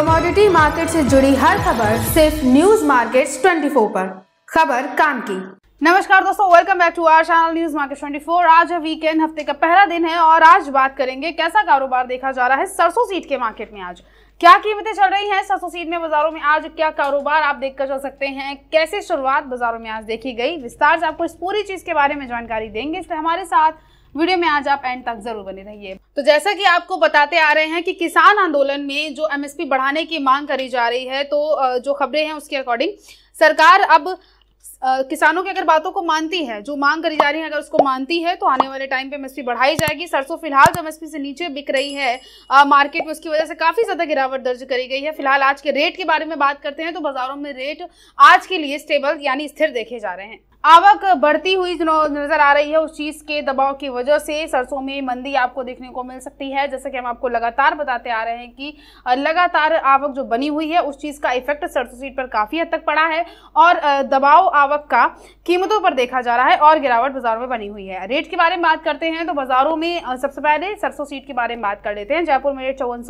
commodity market से जुड़ी हर खबर सिर्फ न्यूज मार्केट 24 पर खबर काम की नमस्कार दोस्तों welcome back to R channel news market 24 आज है वीकेंड हफ्ते का पहला दिन है और आज बात करेंगे कैसा कारोबार देखा जा रहा है सरसों सीट के मार्केट में आज क्या कीमतें चल रही हैं सरसों सीट में बाजारों में आज क्या कारोबार आप देखकर चल सकते हैं कैसे शुरुआत बाजारों में आज देखी गई विस्तार से आपको इस पूरी चीज के बारे में जानकारी देंगे इसलिए हमारे साथ वीडियो में आज आप एंड तक जरूर बने रहिए तो जैसा कि आपको बताते आ रहे हैं कि किसान आंदोलन में जो एमएसपी बढ़ाने की मांग करी जा रही है तो जो खबरें हैं उसके अकॉर्डिंग सरकार अब किसानों की अगर बातों को मानती है जो मांग करी जा रही है अगर उसको मानती है तो आने वाले टाइम पे एमएसपी बढ़ाई जाएगी सरसों फिलहाल जो एमएसपी से नीचे बिक रही है आ, मार्केट में उसकी वजह से काफी ज्यादा गिरावट दर्ज करी गई है फिलहाल आज के रेट के बारे में बात करते हैं तो बाजारों में रेट आज के लिए स्टेबल यानी स्थिर देखे जा रहे हैं आवक बढ़ती हुई नजर आ रही है उस चीज के दबाव की वजह से सरसों में मंदी आपको देखने को मिल सकती है जैसे कि हम आपको लगातार बताते आ रहे हैं कि लगातार आवक जो बनी हुई है उस चीज का इफेक्ट सरसों सीट पर काफी हद तक पड़ा है और दबाव आवक का कीमतों पर देखा जा रहा है और गिरावट बाजारों में बनी हुई है रेट के बारे में बात करते हैं तो बाजारों में सबसे पहले सरसों सीट के बारे में बात कर लेते हैं जयपुर में रेट चौवन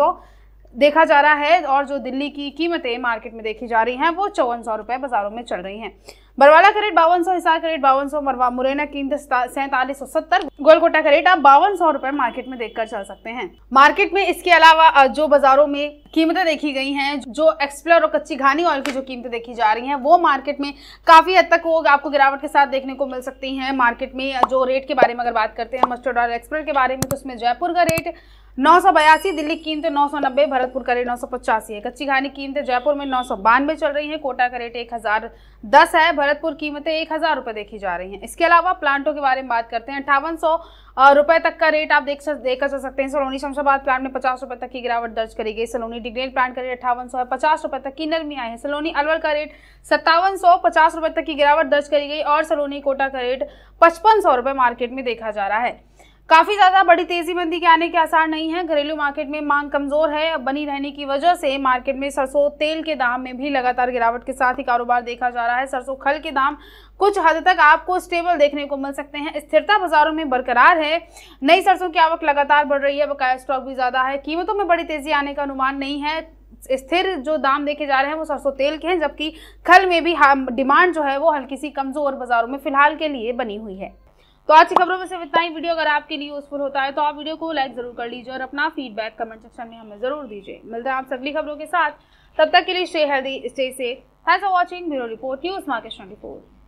देखा जा रहा है और जो दिल्ली की कीमतें मार्केट में देखी जा रही हैं वो चौवन सौ रुपये बाज़ारों में चल रही हैं बरवाला का रेट बावन सौ हिसार का रेट बावन सौ मरवा मुरैना की सैंतालीस सौ सत्तर गोलकोटा का रेट आप बावन सौ रुपए मार्केट में देखकर चल सकते हैं मार्केट में इसके अलावा जो बाजारों में कीमतें देखी गई हैं जो एक्सप्लोर और कच्ची घानी ऑयल की जो कीमतें देखी जा रही हैं वो मार्केट में काफ़ी हद तक वो आपको गिरावट के साथ देखने को मिल सकती हैं मार्केट में जो रेट के बारे में अगर बात करते हैं मस्टर्ड ऑयल एक्सप्लोर के बारे में तो उसमें जयपुर का रेट नौ सौ बयासी दिल्ली की कीमत नौ सौ नब्बे भरतपुर का रेट नौ सौ पचासी है कच्ची घानी कीमतें जयपुर में नौ सौ बानवे चल रही है कोटा का रेट एक हज़ार दस है भरत बैरतपुर कीमतें एक हज़ार रुपए देखी जा रही हैं इसके अलावा प्लांटों के बारे में बात करते हैं अट्ठावन सौ रुपये तक का रेट आप देख देखा जा सकते हैं सलोनी शमशाबाद प्लांट में पचास रुपए तक की गिरावट दर्ज करी गई सलोनी डिग्रेड प्लांट का रेट अठावन सौ है पचास रुपए तक की नरमी आई है सलोनी अलवर का रेट सत्तावन सौ पचास रुपये तक की गिरावट दर्ज करी गई और सलोनी कोटा का रेट पचपन सौ रुपये मार्केट में देखा जा रहा है काफी ज्यादा बड़ी तेजी मंदी के आने के आसार नहीं है घरेलू मार्केट में मांग कमजोर है अब बनी रहने की वजह से मार्केट में सरसों तेल के दाम में भी लगातार गिरावट के साथ ही कारोबार देखा जा रहा है सरसों खल के दाम कुछ हद तक आपको स्टेबल देखने को मिल सकते हैं स्थिरता बाजारों में बरकरार है नई सरसों की आवक लगातार बढ़ रही है बकाया स्टॉक भी ज्यादा है कीमतों में बड़ी तेजी आने का अनुमान नहीं है स्थिर जो दाम देखे जा रहे हैं वो सरसों तेल के हैं जबकि खल में भी डिमांड जो है वो हल्की सी कमजोर बाजारों में फिलहाल के लिए बनी हुई है तो आज की खबरों में सिर्फ इतना ही वीडियो अगर आपके लिए यूजफुल होता है तो आप वीडियो को लाइक जरूर कर लीजिए और अपना फीडबैक कमेंट सेक्शन में हमें जरूर दीजिए मिलते हैं आप सभी खबरों के साथ तब तक के लिए stay healthy stay safe thanks for watching bureau report news market twenty